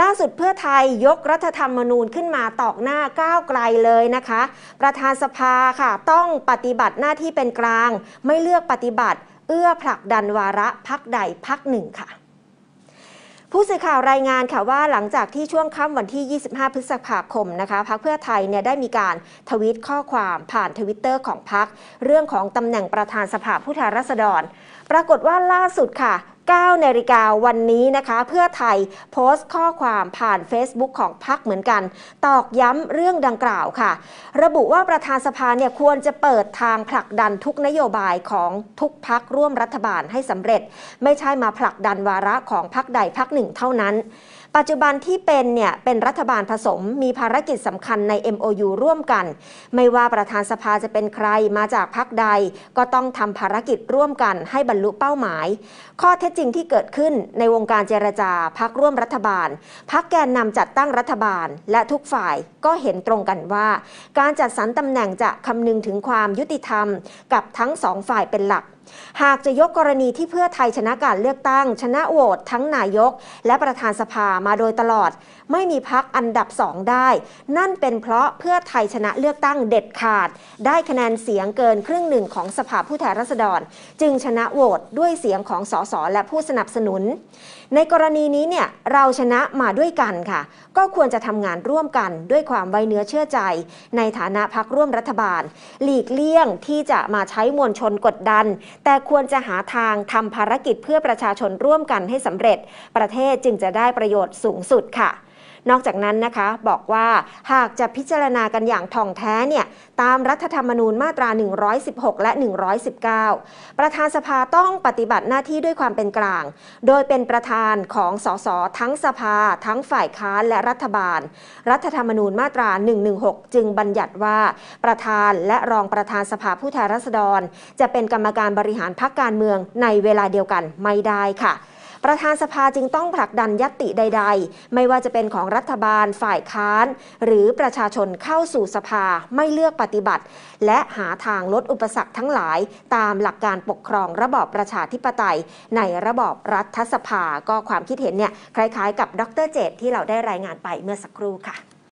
ล่าสุดเพื่อไทยยกรัฐธรรมนูญขึ้นมาตอกหน้าก้าวไกลเลยนะคะ ประธานสภาค่ะ ต้องปฏิบัติหน้าที่เป็นกลาง ไม่เลือกปฏิบัติ เอื้อผลักดันวาระพักใดพักหนึ่งค่ะ ผู้สื่อข่าวรายงานค่ะว่าหลังจากที่ช่วงค่ำวันที่ 25 พฤษภาคมนะคะพักเพื่อไทยเนี่ยได้มีการทวิตข้อความผ่านทวิตเตอร์ของพักเรื่องของตำแหน่งประธานสภาผู้แทนราษฎร ปรากฏว่าล่าสุดค่ะ9นาฬิกาวันนี้นะคะเพื่อไทยโพสต์ข้อความผ่าน Facebook ของพักเหมือนกัน ตอกย้ำเรื่องดังกล่าวค่ะ ระบุว่าประธานสภาเนี่ยควรจะเปิดทางผลักดันทุกนโยบายของทุกพักร่วมรัฐบาลให้สำเร็จ ไม่ใช่มาผลักดันวาระของพักใดพักหนึ่งเท่านั้นปัจจุบันที่เป็นเนี่ยเป็นรัฐบาลผสม มีภารกิจสำคัญใน MOU ร่วมกัน ไม่ว่าประธานสภาจะเป็นใครมาจากพรรคใดก็ต้องทำภารกิจร่วมกันให้บรรลุเป้าหมาย ข้อเท็จจริงที่เกิดขึ้นในวงการเจรจาพักร่วมรัฐบาลพักแกนนำจัดตั้งรัฐบาลและทุกฝ่ายก็เห็นตรงกันว่าการจัดสรรตำแหน่งจะคำนึงถึงความยุติธรรม กับทั้งสองฝ่ายเป็นหลักหากจะยกกรณีที่เพื่อไทยชนะการเลือกตั้ง ชนะโหวตทั้งนายกและประธานสภามาโดยตลอด ไม่มีพักอันดับสองได้ นั่นเป็นเพราะเพื่อไทยชนะเลือกตั้งเด็ดขาด ได้คะแนนเสียงเกินครึ่งหนึ่งของสภาผู้แทนราษฎร จึงชนะโหวตด้วยเสียงของสสและผู้สนับสนุน ในกรณีนี้เนี่ยเราชนะมาด้วยกันค่ะ ก็ควรจะทำงานร่วมกันด้วยความไว้เนื้อเชื่อใจ ในฐานะพักร่วมรัฐบาล หลีกเลี่ยงที่จะมาใช้มวลชนกดดันแต่ควรจะหาทางทำภารกิจเพื่อประชาชนร่วมกันให้สำเร็จ ประเทศจึงจะได้ประโยชน์สูงสุดค่ะนอกจากนั้นนะคะบอกว่าหากจะพิจารณากันอย่างท่องแท้เนี่ยตามรัฐธรรมนูญมาตรา 116 และ 119 ประธานสภาต้องปฏิบัติหน้าที่ด้วยความเป็นกลาง โดยเป็นประธานของสสทั้งสภา ทั้งฝ่ายค้านและรัฐบาล รัฐธรรมนูญมาตรา 116 จึงบัญญัติว่า ประธานและรองประธานสภาผู้แทนราษฎร จะเป็นกรรมการบริหารพรรคการเมืองในเวลาเดียวกันไม่ได้ค่ะประธานสภาจึงต้องผลักดันยัตติใด ๆ ไม่ว่าจะเป็นของรัฐบาลฝ่ายค้าน หรือประชาชนเข้าสู่สภาไม่เลือกปฏิบัติ และหาทางลดอุปสรรคทั้งหลาย ตามหลักการปกครองระบอบประชาธิปไตย ในระบอบรัฐสภาก็ความคิดเห็นเนี่ย คล้ายๆกับดรเจตที่เราได้รายงานไปเมื่อสักครู่ค่ะ